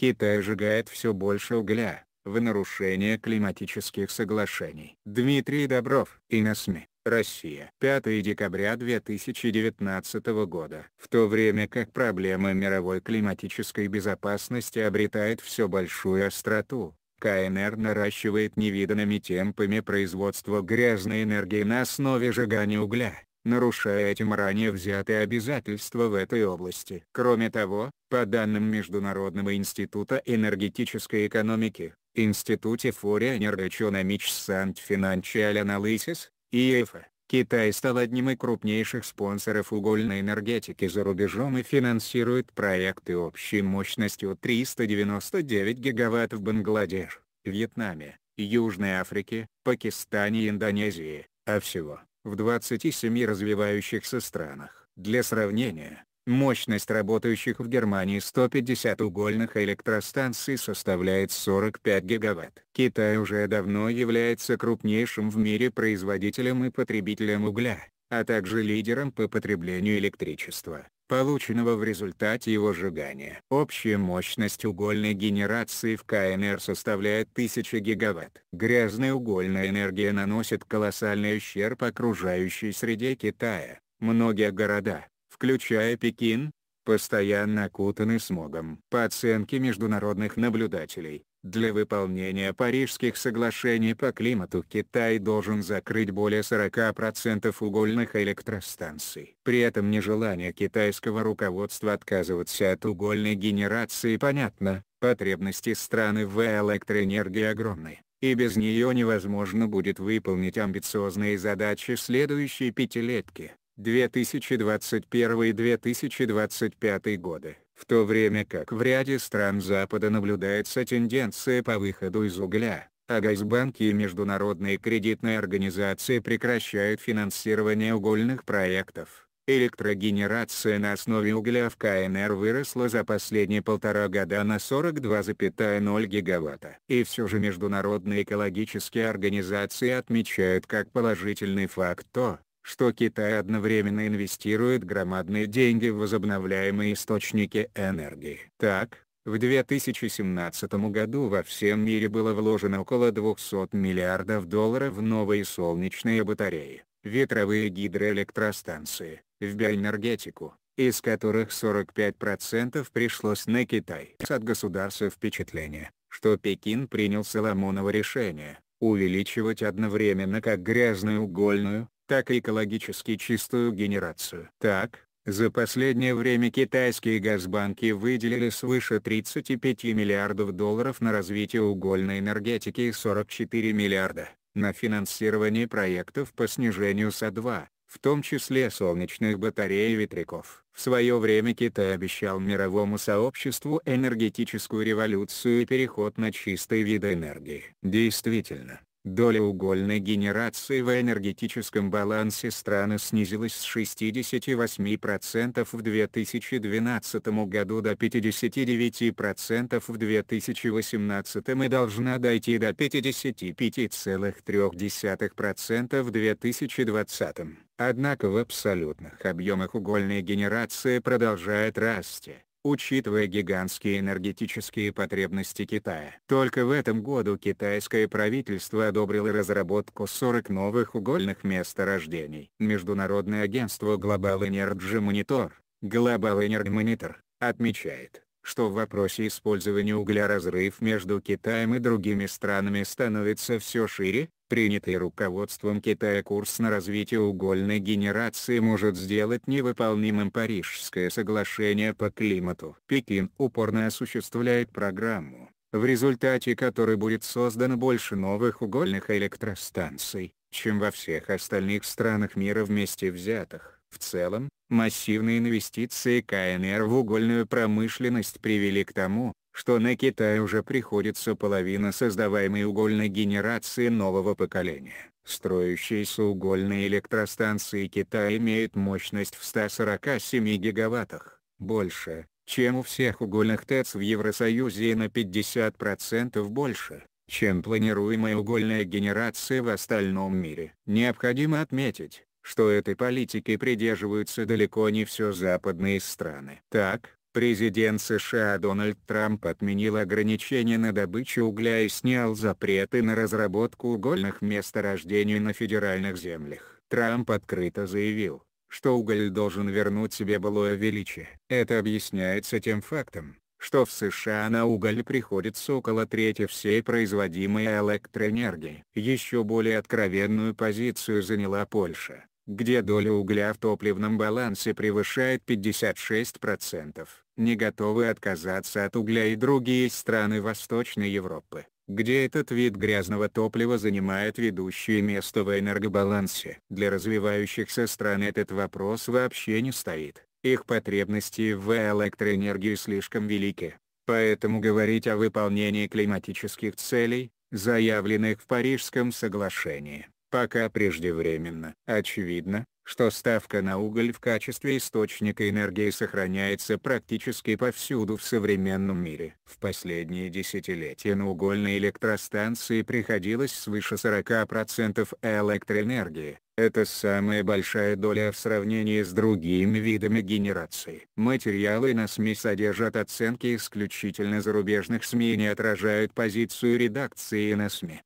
Китай сжигает все больше угля, в нарушение климатических соглашений. Дмитрий Добров и на СМИ. Россия. 5 декабря 2019 года. В то время как проблема мировой климатической безопасности обретает все большую остроту, КНР наращивает невиданными темпами производство грязной энергии на основе сжигания угля нарушая этим ранее взятые обязательства в этой области. Кроме того, по данным Международного института энергетической экономики, Институте for Energoeconomics and Financial Analysis, ИЭФА, Китай стал одним из крупнейших спонсоров угольной энергетики за рубежом и финансирует проекты общей мощностью 399 гигаватт в Бангладеш, Вьетнаме, Южной Африке, Пакистане и Индонезии, а всего в 27 развивающихся странах. Для сравнения, мощность работающих в Германии 150 угольных электростанций составляет 45 гигаватт. Китай уже давно является крупнейшим в мире производителем и потребителем угля, а также лидером по потреблению электричества полученного в результате его сжигания. Общая мощность угольной генерации в КНР составляет 1000 гигаватт. Грязная угольная энергия наносит колоссальный ущерб окружающей среде Китая. Многие города, включая Пекин, постоянно окутаны смогом. По оценке международных наблюдателей, для выполнения Парижских соглашений по климату Китай должен закрыть более 40% угольных электростанций. При этом нежелание китайского руководства отказываться от угольной генерации понятно, потребности страны в электроэнергии огромны, и без нее невозможно будет выполнить амбициозные задачи следующей пятилетки. 2021-2025 годы, в то время как в ряде стран Запада наблюдается тенденция по выходу из угля, а Газбанки и международные кредитные организации прекращают финансирование угольных проектов. Электрогенерация на основе угля в КНР выросла за последние полтора года на 42,0 гигаватта. И все же международные экологические организации отмечают как положительный факт то, что Китай одновременно инвестирует громадные деньги в возобновляемые источники энергии. Так, в 2017 году во всем мире было вложено около 200 миллиардов долларов в новые солнечные батареи, ветровые гидроэлектростанции, в биоэнергетику, из которых 45% пришлось на Китай. От государства впечатление, что Пекин принял Соломоново решение, увеличивать одновременно как грязную угольную, так и экологически чистую генерацию. Так, за последнее время китайские газбанки выделили свыше 35 миллиардов долларов на развитие угольной энергетики и 44 миллиарда на финансирование проектов по снижению СО2, в том числе солнечных батарей и ветряков. В свое время Китай обещал мировому сообществу энергетическую революцию и переход на чистые виды энергии. Действительно, Доля угольной генерации в энергетическом балансе страны снизилась с 68% в 2012 году до 59% в 2018 и должна дойти до 55,3% в 2020. Однако в абсолютных объемах угольная генерация продолжает расти учитывая гигантские энергетические потребности Китая. Только в этом году китайское правительство одобрило разработку 40 новых угольных месторождений. Международное агентство Global Energy Monitor, Global Energy Monitor, отмечает, что в вопросе использования угля разрыв между Китаем и другими странами становится все шире, принятый руководством Китая курс на развитие угольной генерации может сделать невыполнимым Парижское соглашение по климату. Пекин упорно осуществляет программу, в результате которой будет создано больше новых угольных электростанций, чем во всех остальных странах мира вместе взятых. В целом, массивные инвестиции КНР в угольную промышленность привели к тому, что на Китай уже приходится половина создаваемой угольной генерации нового поколения. Строящиеся угольные электростанции Китая имеют мощность в 147 гигаваттах, больше, чем у всех угольных ТЭЦ в Евросоюзе и на 50% больше, чем планируемая угольная генерация в остальном мире. Необходимо отметить, что этой политики придерживаются далеко не все западные страны. Так, президент США Дональд Трамп отменил ограничения на добычу угля и снял запреты на разработку угольных месторождений на федеральных землях. Трамп открыто заявил, что уголь должен вернуть себе былое величие. Это объясняется тем фактом, что в США на уголь приходится около трети всей производимой электроэнергии. Еще более откровенную позицию заняла Польша, где доля угля в топливном балансе превышает 56%, не готовы отказаться от угля и другие страны Восточной Европы, где этот вид грязного топлива занимает ведущее место в энергобалансе. Для развивающихся стран этот вопрос вообще не стоит, их потребности в электроэнергии слишком велики. Поэтому говорить о выполнении климатических целей, заявленных в Парижском соглашении, пока преждевременно. Очевидно, что ставка на уголь в качестве источника энергии сохраняется практически повсюду в современном мире. В последние десятилетия на угольные электростанции приходилось свыше 40% электроэнергии. Это самая большая доля в сравнении с другими видами генерации. Материалы на СМИ содержат оценки исключительно зарубежных СМИ и не отражают позицию редакции на СМИ.